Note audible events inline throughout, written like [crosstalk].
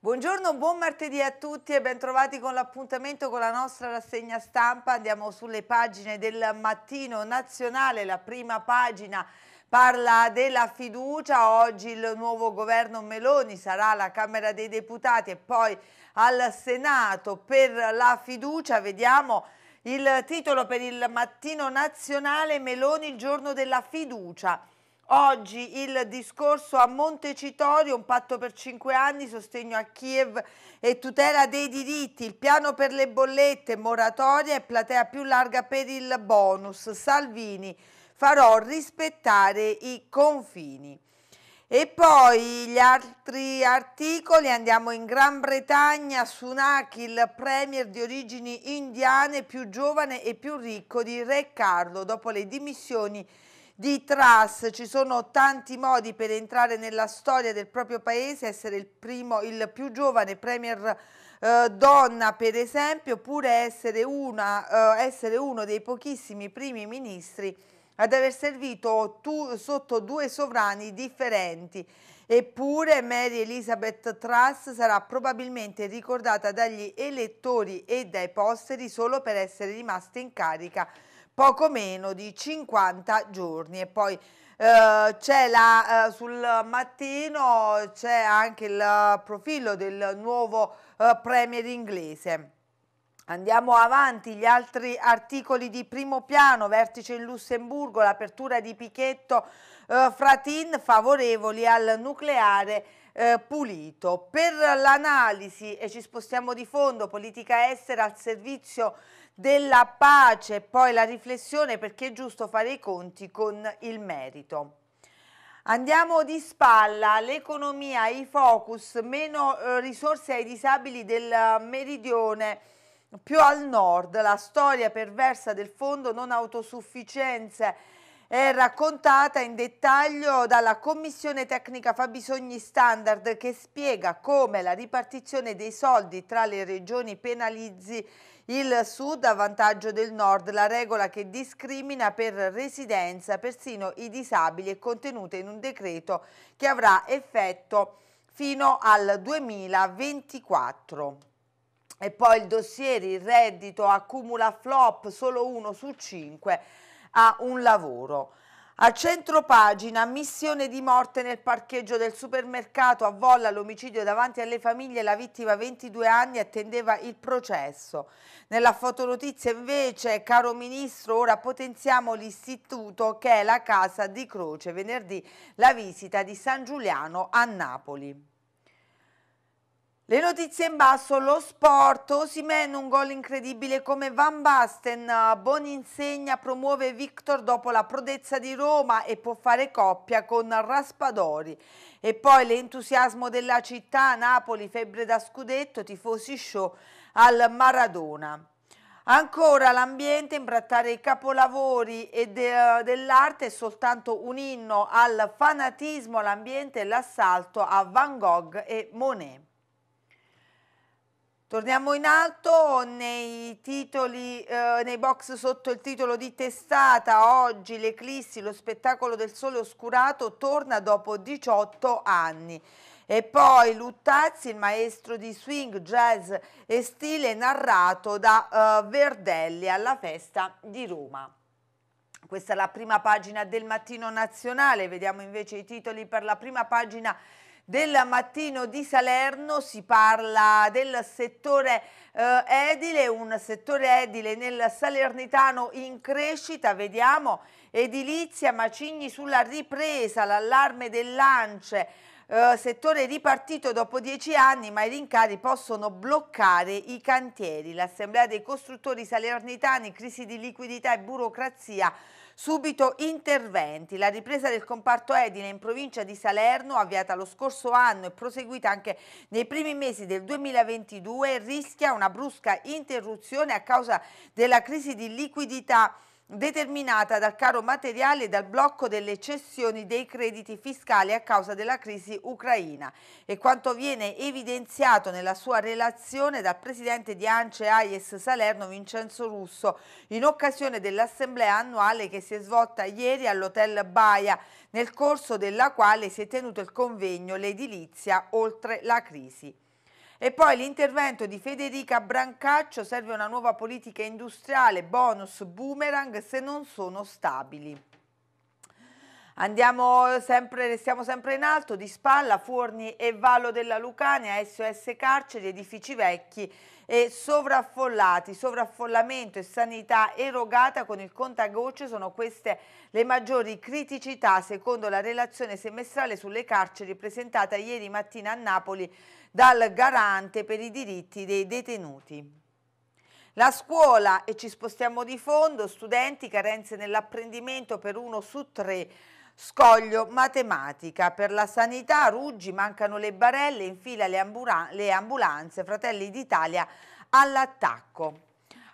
Buongiorno, buon martedì a tutti e bentrovati con l'appuntamento con la nostra rassegna stampa. Andiamo sulle pagine del mattino nazionale, la prima pagina parla della fiducia, oggi il nuovo governo Meloni sarà alla Camera dei Deputati e poi al Senato per la fiducia, vediamo il titolo per il mattino nazionale Meloni il giorno della fiducia. Oggi il discorso a Montecitorio, un patto per cinque anni, sostegno a Kiev e tutela dei diritti, il piano per le bollette, moratoria e platea più larga per il bonus. Salvini, farò rispettare i confini. E poi gli altri articoli, andiamo in Gran Bretagna, Sunak, il premier di origini indiane, più giovane e più ricco di Re Carlo, dopo le dimissioni di Tras, ci sono tanti modi per entrare nella storia del proprio paese, essere il, primo, il più giovane premier eh, donna per esempio, oppure essere, una, eh, essere uno dei pochissimi primi ministri ad aver servito tu, sotto due sovrani differenti. Eppure Mary Elizabeth Truss sarà probabilmente ricordata dagli elettori e dai posteri solo per essere rimasta in carica poco meno di 50 giorni e poi eh, c'è la, eh, sul mattino c'è anche il profilo del nuovo eh, premier inglese. Andiamo avanti, gli altri articoli di primo piano, vertice in Lussemburgo, l'apertura di Pichetto eh, Fratin favorevoli al nucleare eh, pulito. Per l'analisi, e ci spostiamo di fondo, politica estera al servizio della pace, poi la riflessione perché è giusto fare i conti con il merito. Andiamo di spalla, l'economia, i focus, meno eh, risorse ai disabili del meridione, più al nord, la storia perversa del fondo non autosufficienze è raccontata in dettaglio dalla Commissione Tecnica Fabbisogni Standard che spiega come la ripartizione dei soldi tra le regioni penalizzi il sud a vantaggio del nord, la regola che discrimina per residenza persino i disabili è contenuta in un decreto che avrà effetto fino al 2024. E poi il dossier, il reddito accumula flop, solo uno su cinque ha un lavoro. A centro pagina, missione di morte nel parcheggio del supermercato, a Volla l'omicidio davanti alle famiglie, la vittima 22 anni attendeva il processo. Nella fotonotizia invece, caro Ministro, ora potenziamo l'istituto che è la Casa di Croce, venerdì la visita di San Giuliano a Napoli. Le notizie in basso, lo sport, Osimen un gol incredibile come Van Basten, Boninsegna promuove Victor dopo la prodezza di Roma e può fare coppia con Raspadori. E poi l'entusiasmo della città, Napoli, febbre da scudetto, tifosi show al Maradona. Ancora l'ambiente, imbrattare i capolavori e de, dell'arte è soltanto un inno al fanatismo, l'ambiente e l'assalto a Van Gogh e Monet. Torniamo in alto nei titoli, eh, nei box sotto il titolo di testata. Oggi l'eclissi, lo spettacolo del sole oscurato, torna dopo 18 anni. E poi Luttazzi, il maestro di swing, jazz e stile narrato da eh, Verdelli alla festa di Roma. Questa è la prima pagina del Mattino Nazionale, vediamo invece i titoli per la prima pagina del mattino di Salerno si parla del settore eh, edile, un settore edile nel Salernitano in crescita, vediamo edilizia Macigni sulla ripresa, l'allarme dell'Ance, eh, settore ripartito dopo dieci anni ma i rincari possono bloccare i cantieri. L'Assemblea dei costruttori salernitani, crisi di liquidità e burocrazia Subito interventi. La ripresa del comparto edile in provincia di Salerno, avviata lo scorso anno e proseguita anche nei primi mesi del 2022, rischia una brusca interruzione a causa della crisi di liquidità determinata dal caro materiale e dal blocco delle cessioni dei crediti fiscali a causa della crisi ucraina e quanto viene evidenziato nella sua relazione dal presidente di ANCE AIES Salerno Vincenzo Russo in occasione dell'assemblea annuale che si è svolta ieri all'hotel Baia nel corso della quale si è tenuto il convegno L'edilizia oltre la crisi. E poi l'intervento di Federica Brancaccio serve una nuova politica industriale, bonus, boomerang se non sono stabili. Andiamo sempre, restiamo sempre in alto, di spalla, Forni e Vallo della Lucania, SOS Carceri, edifici vecchi e sovraffollati, sovraffollamento e sanità erogata con il contagocce sono queste le maggiori criticità secondo la relazione semestrale sulle carceri presentata ieri mattina a Napoli dal garante per i diritti dei detenuti. La scuola, e ci spostiamo di fondo, studenti, carenze nell'apprendimento per uno su tre, scoglio matematica. Per la sanità, Ruggi, mancano le barelle, in fila le, ambula le ambulanze, Fratelli d'Italia all'attacco.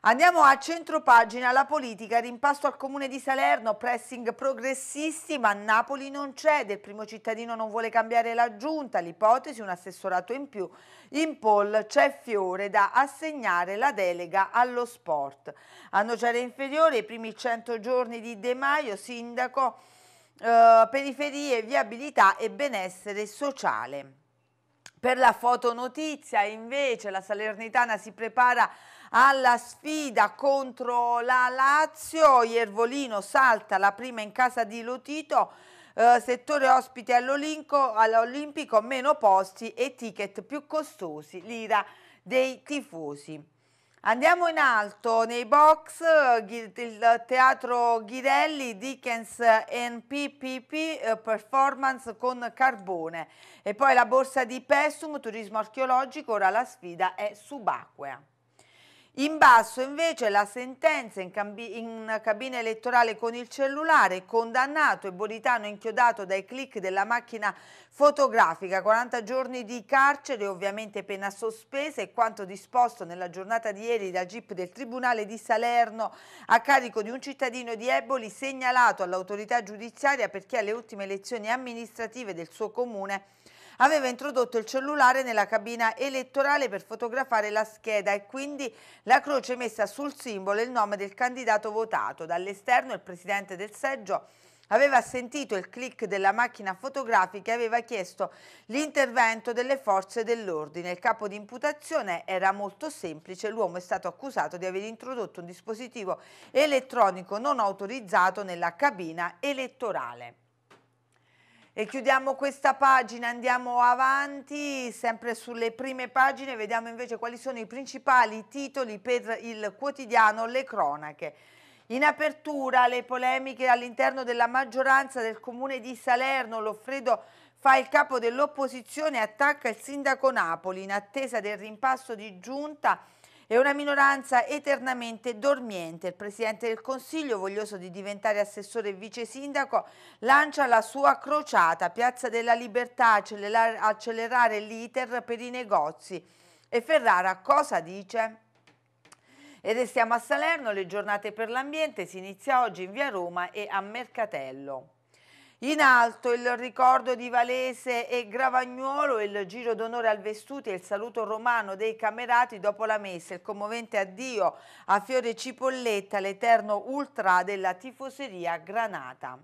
Andiamo a centropagina, la politica, rimpasto al comune di Salerno, pressing progressisti, ma Napoli non cede, il primo cittadino non vuole cambiare la giunta, l'ipotesi un assessorato in più, in poll c'è Fiore da assegnare la delega allo sport. A Nocere Inferiore i primi 100 giorni di De Maio, sindaco, eh, periferie, viabilità e benessere sociale. Per la fotonotizia invece la Salernitana si prepara a alla sfida contro la Lazio, Iervolino salta la prima in casa di Lotito, eh, settore ospite all'Olimpico, meno posti e ticket più costosi, l'ira dei tifosi. Andiamo in alto, nei box, il teatro Ghirelli, Dickens NPPP, eh, performance con carbone. E poi la borsa di Pessum, turismo archeologico, ora la sfida è subacquea. In basso invece la sentenza in, in, cabina elettorale con il cellulare, condannato e Bolitano inchiodato dai click della macchina fotografica, 40 giorni di carcere, ovviamente pena sospesa e quanto disposto nella giornata di ieri dal GIP del Tribunale di Salerno a carico di un cittadino di Eboli segnalato all'autorità giudiziaria perché alle ultime elezioni amministrative del suo comune aveva introdotto il cellulare nella cabina elettorale per fotografare la scheda e quindi la croce messa sul simbolo e il nome del candidato votato. Dall'esterno il presidente del seggio aveva sentito il click della macchina fotografica e aveva chiesto l'intervento delle forze dell'ordine. Il capo di imputazione era molto semplice, l'uomo è stato accusato di aver introdotto un dispositivo elettronico non autorizzato nella cabina elettorale. E chiudiamo questa pagina, andiamo avanti, sempre sulle prime pagine, vediamo invece quali sono i principali titoli per il quotidiano Le Cronache. In apertura le polemiche all'interno della maggioranza del comune di Salerno, Loffredo fa il capo dell'opposizione e attacca il sindaco Napoli in attesa del rimpasto di giunta è una minoranza eternamente dormiente. Il Presidente del Consiglio, voglioso di diventare assessore e vice sindaco, lancia la sua crociata. Piazza della Libertà, accelerare l'iter per i negozi. E Ferrara cosa dice? E restiamo a Salerno, le giornate per l'ambiente si inizia oggi in via Roma e a Mercatello. In alto il ricordo di Valese e Gravagnuolo, il giro d'onore al Vestuti e il saluto romano dei camerati dopo la messa, il commovente addio a Fiore Cipolletta, l'eterno ultra della tifoseria Granata.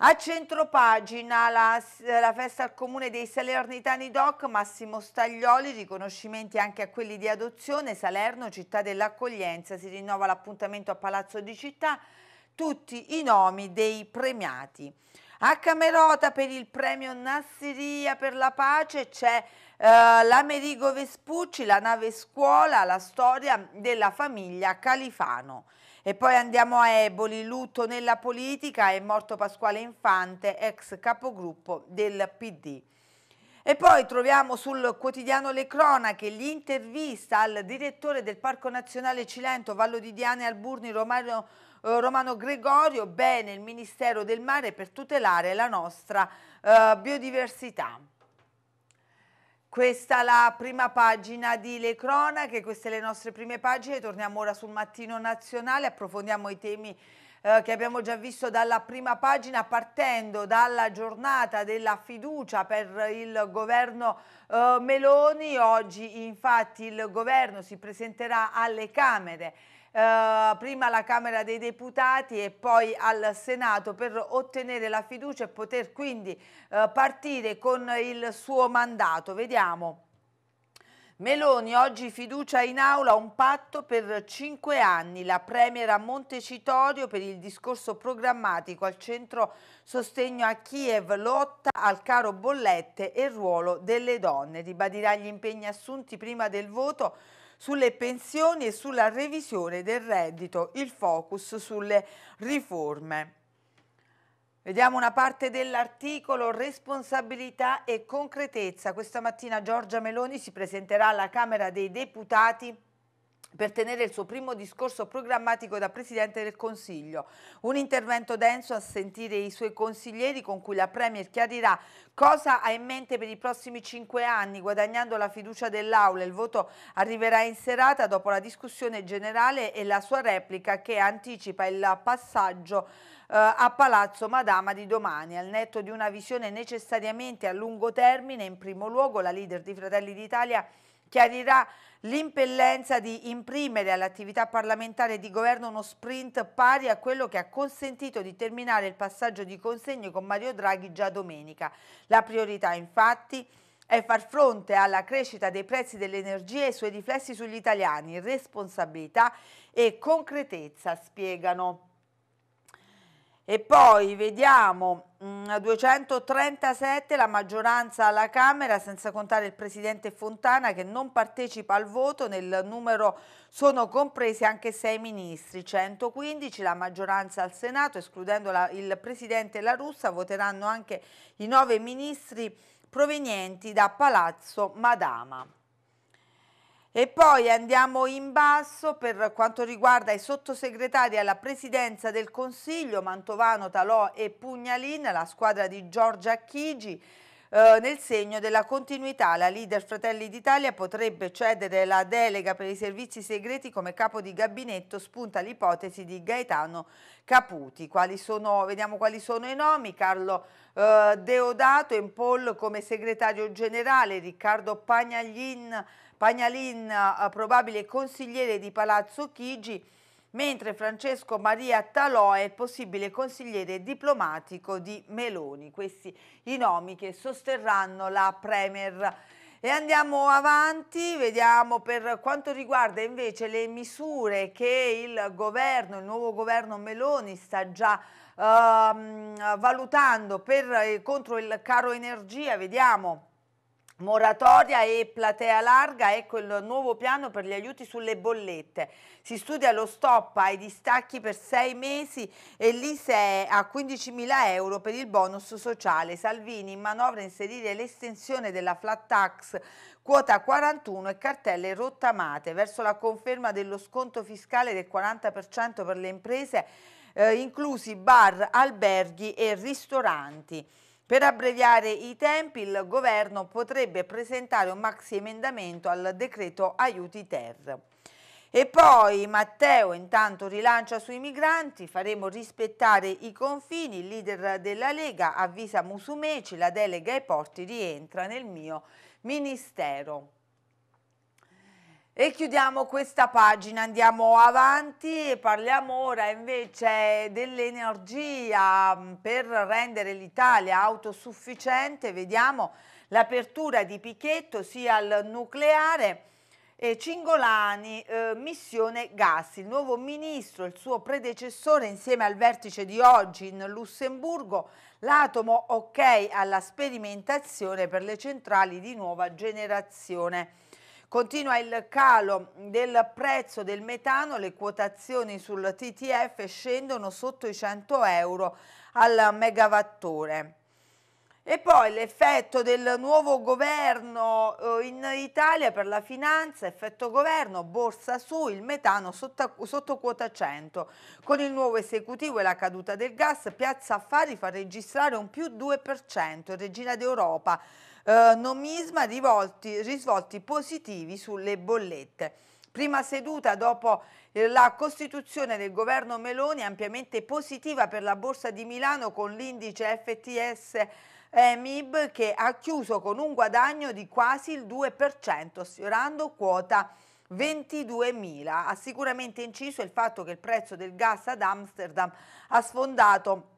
A centropagina la, la festa al comune dei Salernitani Doc, Massimo Staglioli, riconoscimenti anche a quelli di adozione, Salerno, città dell'accoglienza, si rinnova l'appuntamento a Palazzo di Città, tutti i nomi dei premiati. A Camerota per il premio Nassiria per la pace c'è eh, l'Amerigo Vespucci, la nave scuola, la storia della famiglia Califano. E poi andiamo a Eboli, lutto nella politica, è morto Pasquale Infante, ex capogruppo del PD. E poi troviamo sul quotidiano Le Cronache l'intervista al direttore del Parco Nazionale Cilento, Vallo di Diane Alburni, Romario eh, Romano Gregorio, bene il Ministero del Mare per tutelare la nostra eh, biodiversità. Questa è la prima pagina di Le Cronache, queste le nostre prime pagine, torniamo ora sul Mattino Nazionale, approfondiamo i temi eh, che abbiamo già visto dalla prima pagina partendo dalla giornata della fiducia per il governo eh, Meloni. Oggi infatti il governo si presenterà alle Camere eh, prima alla Camera dei Deputati e poi al Senato per ottenere la fiducia e poter quindi eh, partire con il suo mandato. Vediamo. Meloni, oggi fiducia in aula un patto per cinque anni. La premiera a Montecitorio per il discorso programmatico al centro sostegno a Kiev, lotta al caro bollette e ruolo delle donne. Ribadirà gli impegni assunti prima del voto sulle pensioni e sulla revisione del reddito, il focus sulle riforme. Vediamo una parte dell'articolo responsabilità e concretezza. Questa mattina Giorgia Meloni si presenterà alla Camera dei Deputati per tenere il suo primo discorso programmatico da Presidente del Consiglio. Un intervento denso a sentire i suoi consiglieri con cui la Premier chiarirà cosa ha in mente per i prossimi cinque anni, guadagnando la fiducia dell'Aula. Il voto arriverà in serata dopo la discussione generale e la sua replica che anticipa il passaggio eh, a Palazzo Madama di domani. Al netto di una visione necessariamente a lungo termine, in primo luogo la leader di Fratelli d'Italia chiarirà l'impellenza di imprimere all'attività parlamentare di governo uno sprint pari a quello che ha consentito di terminare il passaggio di consegne con Mario Draghi già domenica. La priorità infatti è far fronte alla crescita dei prezzi dell'energia e i suoi riflessi sugli italiani, responsabilità e concretezza, spiegano. E poi vediamo mh, mm, 237 la maggioranza alla Camera, senza contare il Presidente Fontana che non partecipa al voto, nel numero sono compresi anche sei ministri, 115 la maggioranza al Senato, escludendo la, il Presidente La Russa, voteranno anche i nove ministri provenienti da Palazzo Madama. E poi andiamo in basso per quanto riguarda i sottosegretari alla presidenza del Consiglio, Mantovano, Talò e Pugnalin, la squadra di Giorgia Chigi. Eh, nel segno della continuità, la leader Fratelli d'Italia potrebbe cedere la delega per i servizi segreti come capo di gabinetto, spunta l'ipotesi di Gaetano Caputi. Quali sono, vediamo quali sono i nomi, Carlo eh, Deodato, poll come segretario generale, Riccardo Pagnaglin Pagnalin, eh, probabile consigliere di Palazzo Chigi, mentre Francesco Maria Talò è possibile consigliere diplomatico di Meloni. Questi i nomi che sosterranno la Premier. E andiamo avanti, vediamo per quanto riguarda invece le misure che il governo, il nuovo governo Meloni sta già ehm, valutando per, contro il caro energia, vediamo Moratoria e platea larga, ecco il nuovo piano per gli aiuti sulle bollette. Si studia lo stop ai distacchi per sei mesi e l'ISEE a 15.000 euro per il bonus sociale. Salvini in manovra inserire l'estensione della flat tax quota 41 e cartelle rottamate verso la conferma dello sconto fiscale del 40% per le imprese, eh, inclusi bar, alberghi e ristoranti. Per abbreviare i tempi, il governo potrebbe presentare un maxi emendamento al decreto aiuti ter. E poi Matteo intanto rilancia sui migranti, faremo rispettare i confini, il leader della Lega avvisa Musumeci, la delega ai porti rientra nel mio ministero. E chiudiamo questa pagina, andiamo avanti e parliamo ora invece dell'energia mm, per rendere l'Italia autosufficiente. Vediamo l'apertura di Pichetto sia al nucleare. E Cingolani, eh, missione gas, il nuovo ministro, il suo predecessore insieme al vertice di oggi in Lussemburgo, l'atomo ok alla sperimentazione per le centrali di nuova generazione. Continua il calo del prezzo del metano, le quotazioni sul TTF scendono sotto i 100 euro al megawattore. E poi l'effetto del nuovo governo eh, in Italia per la finanza, effetto governo, borsa su, il metano sotto, sotto, quota 100. Con il nuovo esecutivo e la caduta del gas, Piazza Affari fa registrare un più 2%, regina d'Europa eh, nomisma di risvolti positivi sulle bollette. Prima seduta dopo eh, la costituzione del governo Meloni ampiamente positiva per la borsa di Milano con l'indice FTS eh, MIB che ha chiuso con un guadagno di quasi il 2%, sfiorando quota 22.000. Ha sicuramente inciso il fatto che il prezzo del gas ad Amsterdam ha sfondato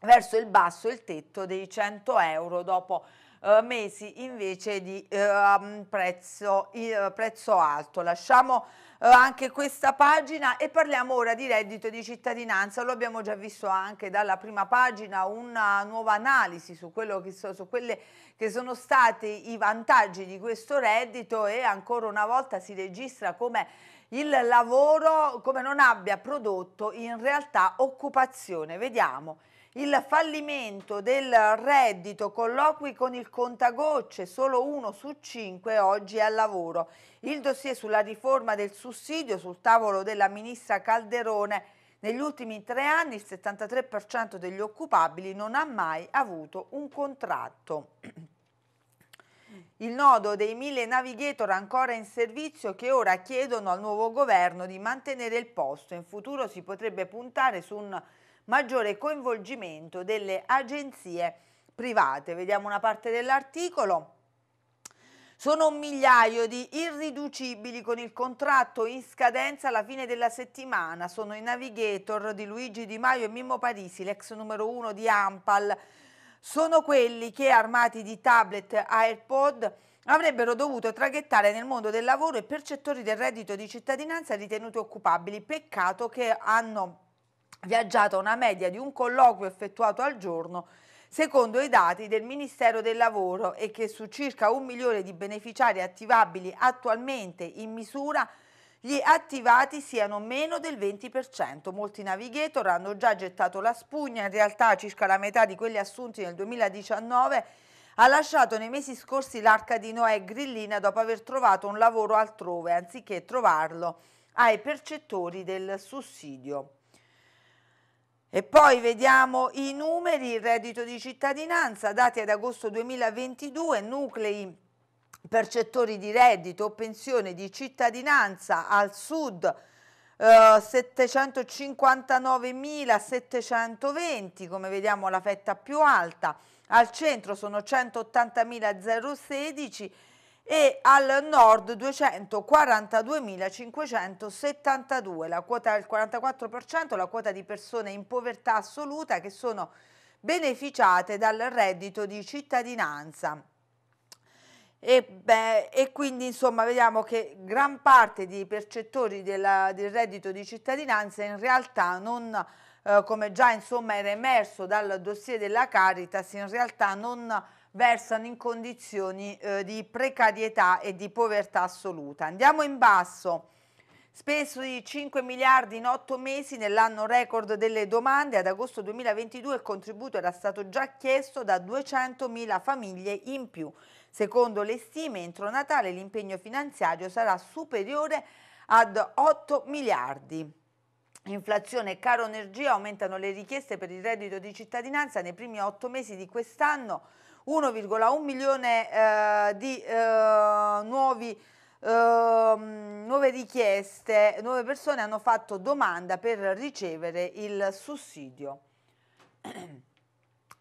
verso il basso il tetto dei 100 euro dopo eh, mesi invece di eh, um, prezzo, eh, prezzo, alto. Lasciamo eh, anche questa pagina e parliamo ora di reddito di cittadinanza, lo abbiamo già visto anche dalla prima pagina, una nuova analisi su, che so, su quelle che sono stati i vantaggi di questo reddito e ancora una volta si registra come il lavoro come non abbia prodotto in realtà occupazione. Vediamo il fallimento del reddito, colloqui con il contagocce, solo uno su cinque oggi è al lavoro. Il dossier sulla riforma del sussidio sul tavolo della ministra Calderone. Negli ultimi tre anni il 73% degli occupabili non ha mai avuto un contratto. Il nodo dei mille navigator ancora in servizio che ora chiedono al nuovo governo di mantenere il posto. In futuro si potrebbe puntare su un maggiore coinvolgimento delle agenzie private. Vediamo una parte dell'articolo. Sono un migliaio di irriducibili con il contratto in scadenza alla fine della settimana. Sono i navigator di Luigi Di Maio e Mimmo Parisi, l'ex numero uno di Ampal. Sono quelli che armati di tablet AirPod avrebbero dovuto traghettare nel mondo del lavoro e percettori del reddito di cittadinanza ritenuti occupabili. Peccato che hanno viaggiata una media di un colloquio effettuato al giorno secondo i dati del Ministero del Lavoro e che su circa un milione di beneficiari attivabili attualmente in misura gli attivati siano meno del 20%. Molti navigator hanno già gettato la spugna, in realtà circa la metà di quelli assunti nel 2019 ha lasciato nei mesi scorsi l'arca di Noè Grillina dopo aver trovato un lavoro altrove, anziché trovarlo ai percettori del sussidio. E poi vediamo i numeri, il reddito di cittadinanza, dati ad agosto 2022, nuclei percettori di reddito o pensione di cittadinanza al sud eh, 759.720, come vediamo la fetta più alta, al centro sono 180.016 e al nord 242.572, la quota del 44%, la quota di persone in povertà assoluta che sono beneficiate dal reddito di cittadinanza. E, beh, e, quindi insomma vediamo che gran parte dei percettori della, del reddito di cittadinanza in realtà non, eh, come già insomma era emerso dal dossier della Caritas, in realtà non versano in condizioni eh, di precarietà e di povertà assoluta. Andiamo in basso. Speso di 5 miliardi in 8 mesi nell'anno record delle domande, ad agosto 2022 il contributo era stato già chiesto da 200 mila famiglie in più. Secondo le stime, entro Natale l'impegno finanziario sarà superiore ad 8 miliardi. Inflazione e caro energia aumentano le richieste per il reddito di cittadinanza nei primi otto mesi di quest'anno 1,1 milione eh, di eh, nuovi Uh, nuove richieste, nuove persone hanno fatto domanda per ricevere il sussidio. [clears throat]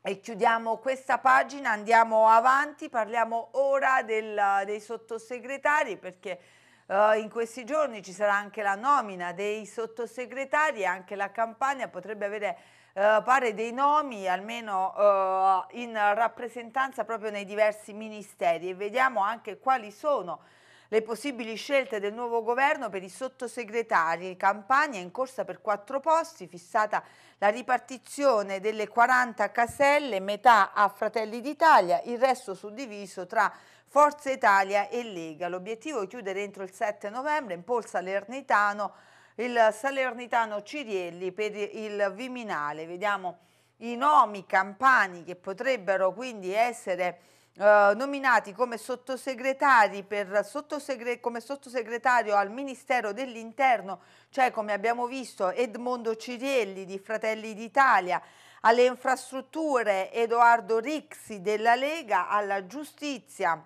E chiudiamo questa pagina, andiamo avanti, parliamo ora del, dei sottosegretari perché uh, in questi giorni ci sarà anche la nomina dei sottosegretari e anche la campagna potrebbe avere eh, pare dei nomi almeno eh, in rappresentanza proprio nei diversi ministeri e vediamo anche quali sono le possibili scelte del nuovo governo per i sottosegretari. Campania in corsa per quattro posti, fissata la ripartizione delle 40 caselle, metà a Fratelli d'Italia, il resto suddiviso tra Forza Italia e Lega. L'obiettivo è chiudere entro il 7 novembre in Polsa Lernitano il salernitano Cirielli per il Viminale. Vediamo i nomi campani che potrebbero quindi essere eh, nominati come, sottosegretari per, sottosegre, come sottosegretario al Ministero dell'Interno, cioè come abbiamo visto Edmondo Cirielli di Fratelli d'Italia, alle infrastrutture Edoardo Rixi della Lega, alla giustizia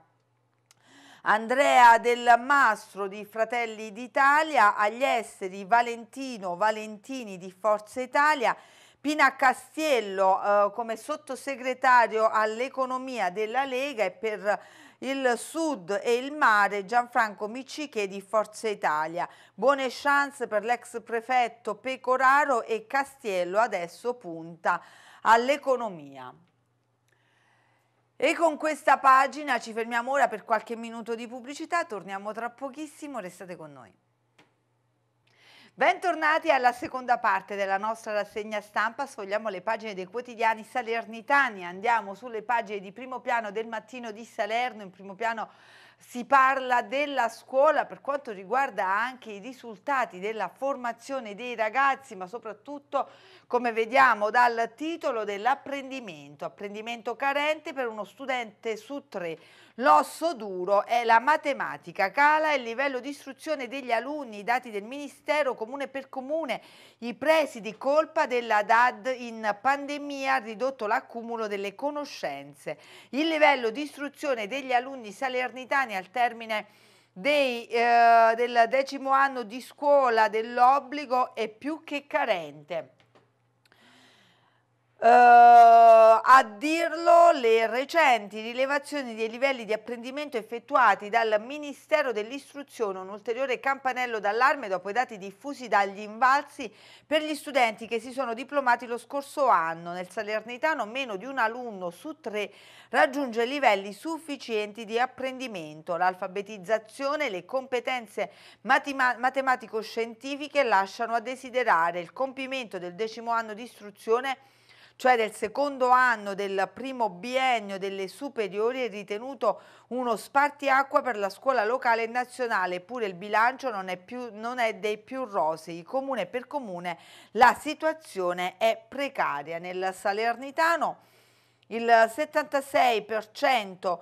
Andrea Del Mastro di Fratelli d'Italia, agli esteri Valentino Valentini di Forza Italia, Pina Castiello eh, come sottosegretario all'economia della Lega e per il sud e il mare Gianfranco Micciche di Forza Italia. Buone chance per l'ex prefetto Pecoraro e Castiello adesso punta all'economia. E con questa pagina ci fermiamo ora per qualche minuto di pubblicità, torniamo tra pochissimo, restate con noi. Bentornati alla seconda parte della nostra rassegna stampa, sfogliamo le pagine dei quotidiani salernitani, andiamo sulle pagine di primo piano del mattino di Salerno, in primo piano si parla della scuola per quanto riguarda anche i risultati della formazione dei ragazzi, ma soprattutto, come vediamo dal titolo, dell'apprendimento, apprendimento carente per uno studente su tre. L'osso duro è la matematica, cala il livello di istruzione degli alunni, i dati del Ministero comune per comune, i presidi, colpa della DAD in pandemia ha ridotto l'accumulo delle conoscenze. Il livello di istruzione degli alunni salernitani al termine dei, eh, del decimo anno di scuola dell'obbligo è più che carente. Uh, a dirlo le recenti rilevazioni dei livelli di apprendimento effettuati dal Ministero dell'Istruzione, un ulteriore campanello d'allarme dopo i dati diffusi dagli invalsi per gli studenti che si sono diplomati lo scorso anno. Nel Salernitano meno di un alunno su tre raggiunge livelli sufficienti di apprendimento. L'alfabetizzazione e le competenze matematico-scientifiche lasciano a desiderare il compimento del decimo anno di istruzione cioè del secondo anno del primo biennio delle superiori, è ritenuto uno spartiacqua per la scuola locale e nazionale, eppure il bilancio non è, più, non è dei più rosei. Comune per comune la situazione è precaria. Nel Salernitano il 76%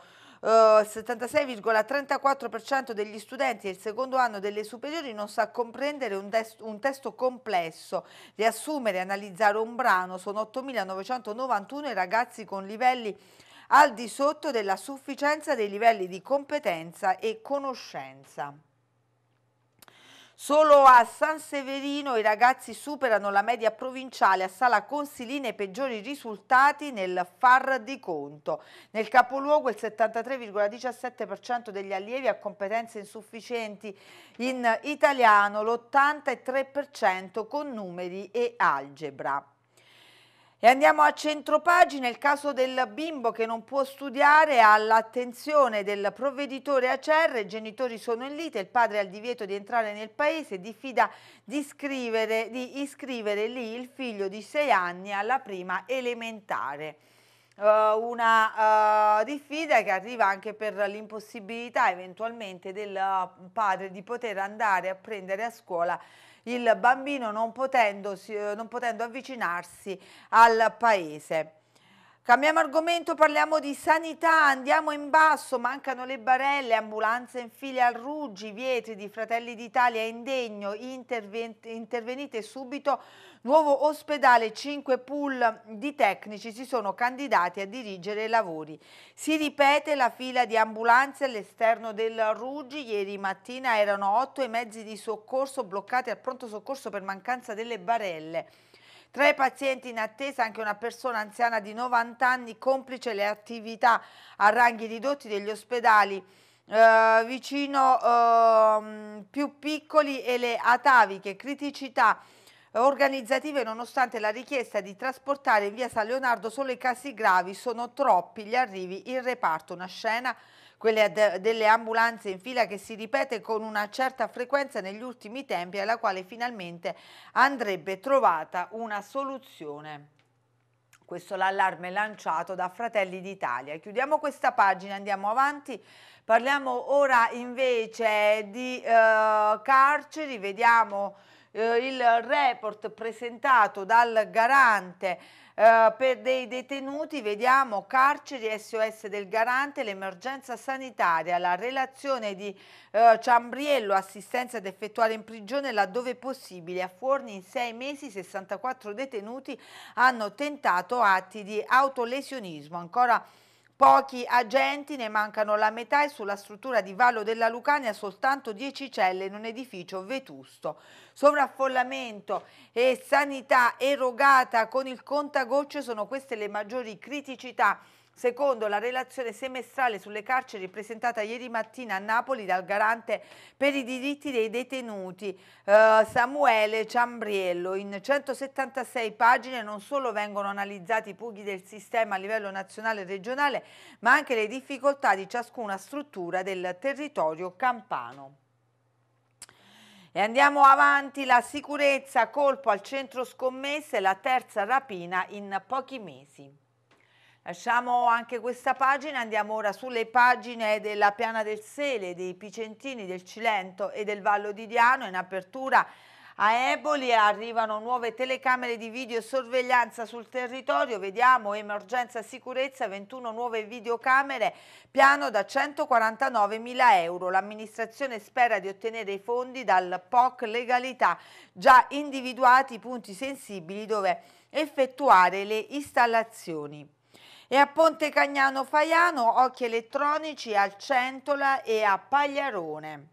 76,34% eh, degli studenti del secondo anno delle superiori non sa comprendere un, un testo complesso, riassumere e analizzare un brano. Sono 8.991 i ragazzi con livelli al di sotto della sufficienza dei livelli di competenza e conoscenza. Solo a San Severino i ragazzi superano la media provinciale, a Sala Consilina i peggiori risultati nel far di conto. Nel capoluogo il 73,17% degli allievi ha competenze insufficienti in italiano, l'83% con numeri e algebra. E andiamo a centropagina, il caso del bimbo che non può studiare all'attenzione del provveditore ACR, i genitori sono in lite, il padre ha il divieto di entrare nel paese, diffida di, scrivere, di iscrivere lì il figlio di 6 anni alla prima elementare. Eh, una uh, diffida che arriva anche per l'impossibilità eventualmente del eh, padre di poter andare a prendere a scuola il bambino non potendo, non potendo avvicinarsi al paese. Cambiamo argomento, parliamo di sanità, andiamo in basso, mancano le barelle, ambulanze in fila al Ruggi, Vietri di Fratelli d'Italia indegno, interven intervenite subito, nuovo ospedale, 5 pool di tecnici si sono candidati a dirigere i lavori. Si ripete la fila di ambulanze all'esterno del Ruggi, ieri mattina erano 8 i mezzi di soccorso bloccati al pronto soccorso per mancanza delle barelle. Tra i pazienti in attesa anche una persona anziana di 90 anni complice le attività a ranghi ridotti degli ospedali eh, vicino eh, più piccoli e le ataviche criticità organizzative nonostante la richiesta di trasportare in via San Leonardo solo i casi gravi sono troppi gli arrivi in reparto una scena quelle delle ambulanze in fila che si ripete con una certa frequenza negli ultimi tempi alla quale finalmente andrebbe trovata una soluzione. Questo l'allarme lanciato da Fratelli d'Italia. Chiudiamo questa pagina, andiamo avanti. Parliamo ora invece di eh, carceri, vediamo eh, il report presentato dal garante eh, per dei detenuti vediamo carceri SOS del garante, l'emergenza sanitaria, la relazione di eh, Ciambriello, assistenza ad effettuare in prigione laddove possibile. A Fuorni in sei mesi 64 detenuti hanno tentato atti di autolesionismo. Ancora Pochi agenti, ne mancano la metà e sulla struttura di Vallo della Lucania soltanto 10 celle in un edificio vetusto. Sovraffollamento e sanità erogata con il contagocce sono queste le maggiori criticità Secondo la relazione semestrale sulle carceri presentata ieri mattina a Napoli dal garante per i diritti dei detenuti eh, Samuele Ciambriello, in 176 pagine non solo vengono analizzati i pughi del sistema a livello nazionale e regionale, ma anche le difficoltà di ciascuna struttura del territorio campano. E andiamo avanti, la sicurezza, colpo al centro scommesse, la terza rapina in pochi mesi. Lasciamo anche questa pagina, andiamo ora sulle pagine della Piana del Sele, dei Picentini, del Cilento e del Vallo di Diano in apertura a Eboli arrivano nuove telecamere di videosorveglianza sul territorio, vediamo emergenza sicurezza, 21 nuove videocamere, piano da 149 mila euro. L'amministrazione spera di ottenere i fondi dal POC Legalità, già individuati i punti sensibili dove effettuare le installazioni. E a Ponte Cagnano Faiano occhi elettronici al Centola e a Pagliarone.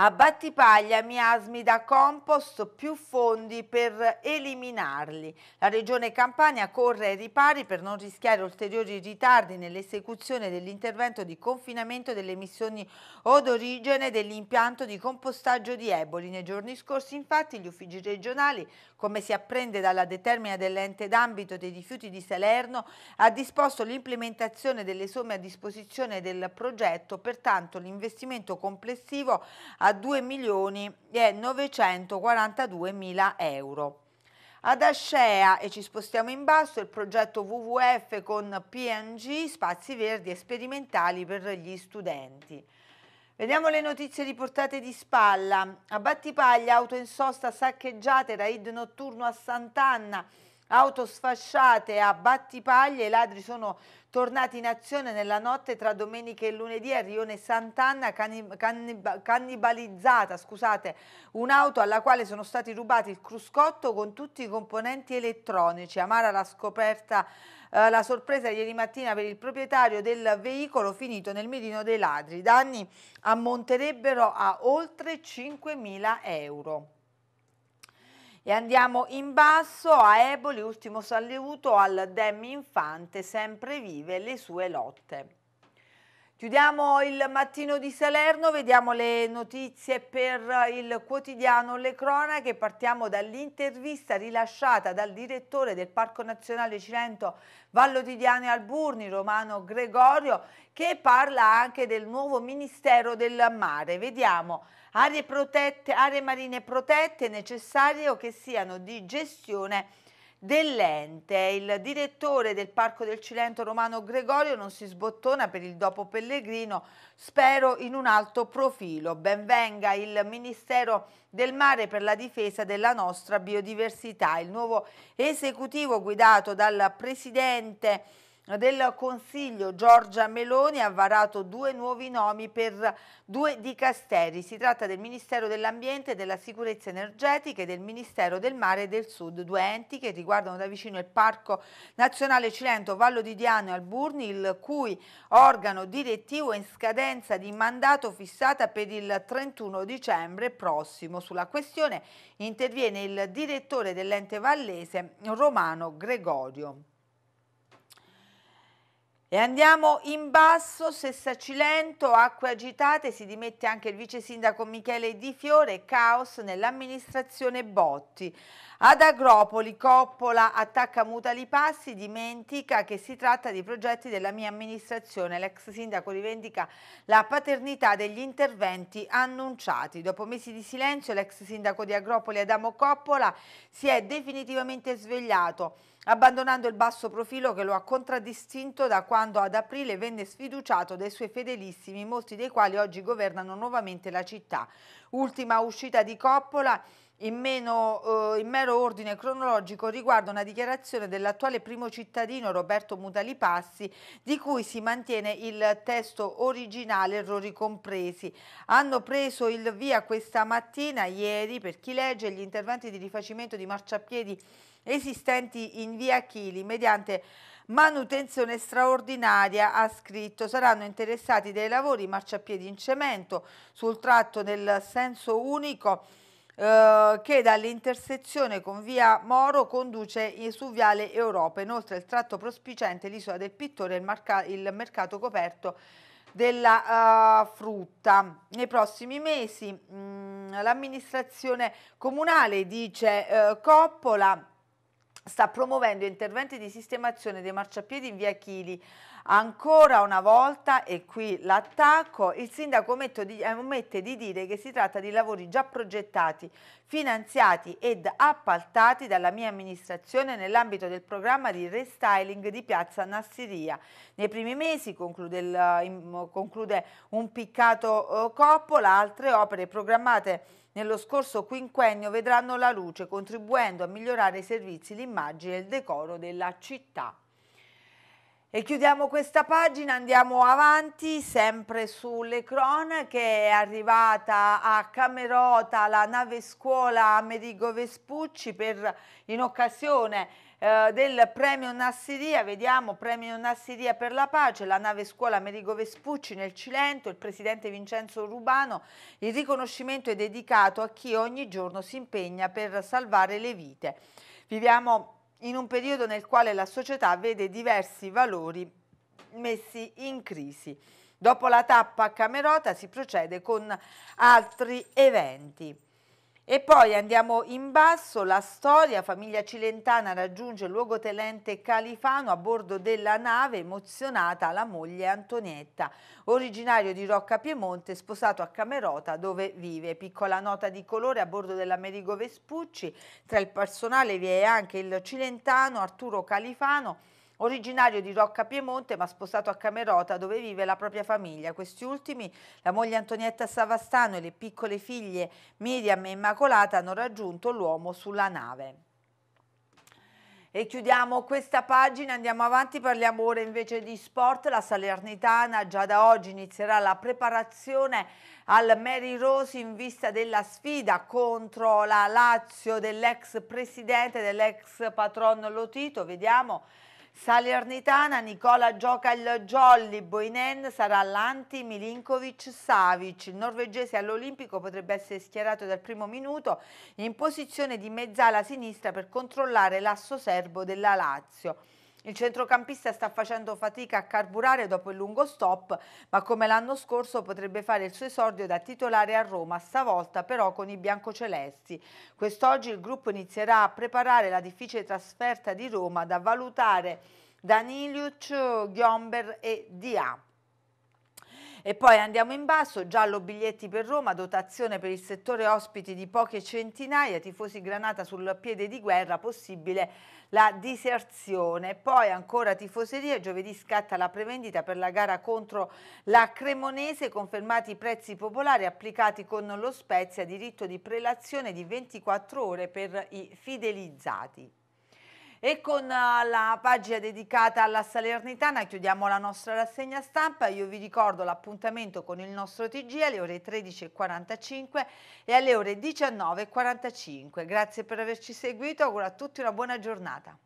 A Battipaglia miasmi da compost più fondi per eliminarli. La regione Campania corre ai ripari per non rischiare ulteriori ritardi nell'esecuzione dell'intervento di confinamento delle emissioni odorigene dell'impianto di compostaggio di Eboli. Nei giorni scorsi infatti gli uffici regionali, come si apprende dalla determina dell'ente d'ambito dei rifiuti di Salerno, ha disposto l'implementazione delle somme a disposizione del progetto, pertanto l'investimento complessivo ha a 2 milioni e 942 mila euro. Ad Ascea, e ci spostiamo in basso, il progetto WWF con PNG, spazi verdi e sperimentali per gli studenti. Vediamo le notizie riportate di spalla. A Battipaglia, auto in sosta saccheggiate, raid notturno a Sant'Anna, auto sfasciate a Battipaglia, i ladri sono tornati in azione nella notte tra domenica e lunedì a Rione Sant'Anna, cannibalizzata scusate, un'auto alla quale sono stati rubati il cruscotto con tutti i componenti elettronici. Amara la scoperta eh, la sorpresa ieri mattina per il proprietario del veicolo finito nel mirino dei ladri. I danni ammonterebbero a oltre 5.000 euro. E andiamo in basso a Eboli, ultimo saluto al Demi Infante, sempre vive le sue lotte. Chiudiamo il mattino di Salerno, vediamo le notizie per il quotidiano Le Cronache. Partiamo dall'intervista rilasciata dal direttore del Parco Nazionale Cilento Vallo Tidiano e Alburni, Romano Gregorio, che parla anche del nuovo Ministero del Mare. Vediamo, aree, protette, aree marine protette è necessario che siano di gestione dell'ente. Il direttore del Parco del Cilento Romano Gregorio non si sbottona per il dopo Pellegrino, spero in un alto profilo. Benvenga il Ministero del Mare per la difesa della nostra biodiversità. Il nuovo esecutivo guidato dal Presidente del Consiglio Giorgia Meloni ha varato due nuovi nomi per due dicasteri. Si tratta del Ministero dell'Ambiente e della Sicurezza Energetica e del Ministero del Mare e del Sud, due enti che riguardano da vicino il Parco Nazionale Cilento Vallo di Diano e Alburni, il cui organo direttivo è in scadenza di mandato fissata per il 31 dicembre prossimo. Sulla questione interviene il direttore dell'ente vallese Romano Gregorio. E andiamo in basso, Sessacilento, acque agitate, si dimette anche il vice sindaco Michele Di Fiore, caos nell'amministrazione Botti. Ad Agropoli Coppola attacca Mutali Passi, dimentica che si tratta di progetti della mia amministrazione. L'ex sindaco rivendica la paternità degli interventi annunciati. Dopo mesi di silenzio l'ex sindaco di Agropoli Adamo Coppola si è definitivamente svegliato abbandonando il basso profilo che lo ha contraddistinto da quando ad aprile venne sfiduciato dai suoi fedelissimi, molti dei quali oggi governano nuovamente la città. Ultima uscita di Coppola in, meno, eh, in, mero ordine cronologico riguarda una dichiarazione dell'attuale primo cittadino Roberto Mutali Passi di cui si mantiene il testo originale errori compresi. Hanno preso il via questa mattina, ieri, per chi legge gli interventi di rifacimento di marciapiedi esistenti in via Chili mediante manutenzione straordinaria, ha scritto. Saranno interessati dei lavori marciapiedi in cemento sul tratto nel senso unico eh, che dall'intersezione con via Moro conduce su viale Europa. Inoltre il tratto prospicente l'isola del Pittore e il, il mercato coperto della uh, frutta. Nei prossimi mesi mm, l'amministrazione comunale, dice uh, Coppola, sta promuovendo interventi di sistemazione dei marciapiedi in via Chili Ancora una volta, e qui l'attacco, il sindaco ammette eh, di dire che si tratta di lavori già progettati, finanziati ed appaltati dalla mia amministrazione nell'ambito del programma di restyling di piazza Nassiria. Nei primi mesi, conclude, il, conclude un piccato eh, coppola, altre opere programmate nello scorso quinquennio vedranno la luce, contribuendo a migliorare i servizi, l'immagine e il decoro della città. E chiudiamo questa pagina, andiamo avanti, sempre sulle cronache, è arrivata a Camerota la nave scuola Amerigo Vespucci per, in occasione eh, del premio Nassiria, vediamo premio Nassiria per la pace, la nave scuola Amerigo Vespucci nel Cilento, il presidente Vincenzo Rubano, il riconoscimento è dedicato a chi ogni giorno si impegna per salvare le vite. Viviamo in un periodo nel quale la società vede diversi valori messi in crisi. Dopo la tappa a Camerota si procede con altri eventi. E poi andiamo in basso, la storia, famiglia cilentana raggiunge il luogotenente Califano a bordo della nave, emozionata la moglie Antonietta, originario di Rocca Piemonte, sposato a Camerota dove vive. Piccola nota di colore a bordo dell'Amerigo Vespucci, tra il personale vi è anche il cilentano Arturo Califano, Originario di Rocca Piemonte ma sposato a Camerota dove vive la propria famiglia. Questi ultimi, la moglie Antonietta Savastano e le piccole figlie Miriam e Immacolata hanno raggiunto l'uomo sulla nave. E chiudiamo questa pagina, andiamo avanti, parliamo ora invece di sport. La Salernitana già da oggi inizierà la preparazione al Mary Rose in vista della sfida contro la Lazio dell'ex presidente, dell'ex patron Lotito. Vediamo Salernitana, Nicola gioca il jolly, Boinen sarà l'anti Milinkovic Savic. Il norvegese all'Olimpico potrebbe essere schierato dal primo minuto in posizione di mezzala sinistra per controllare l'asso serbo della Lazio. Il centrocampista sta facendo fatica a carburare dopo il lungo stop, ma come l'anno scorso potrebbe fare il suo esordio da titolare a Roma, stavolta però con i biancocelesti. Quest'oggi il gruppo inizierà a preparare la difficile trasferta di Roma da valutare Daniliuc, Ghiomber e Dia. E poi andiamo in basso, giallo biglietti per Roma, dotazione per il settore ospiti di poche centinaia, tifosi Granata sul piede di guerra, possibile la diserzione. Poi ancora tifoseria, giovedì scatta la prevendita per la gara contro la Cremonese, confermati i prezzi popolari applicati con lo Spezia, diritto di prelazione di 24 ore per i fidelizzati. E con eh, la pagina dedicata alla Salernitana chiudiamo la nostra rassegna stampa. Io vi ricordo l'appuntamento con il nostro TG alle ore 13.45 e alle ore 19.45. Grazie per averci seguito, auguro a tutti una buona giornata.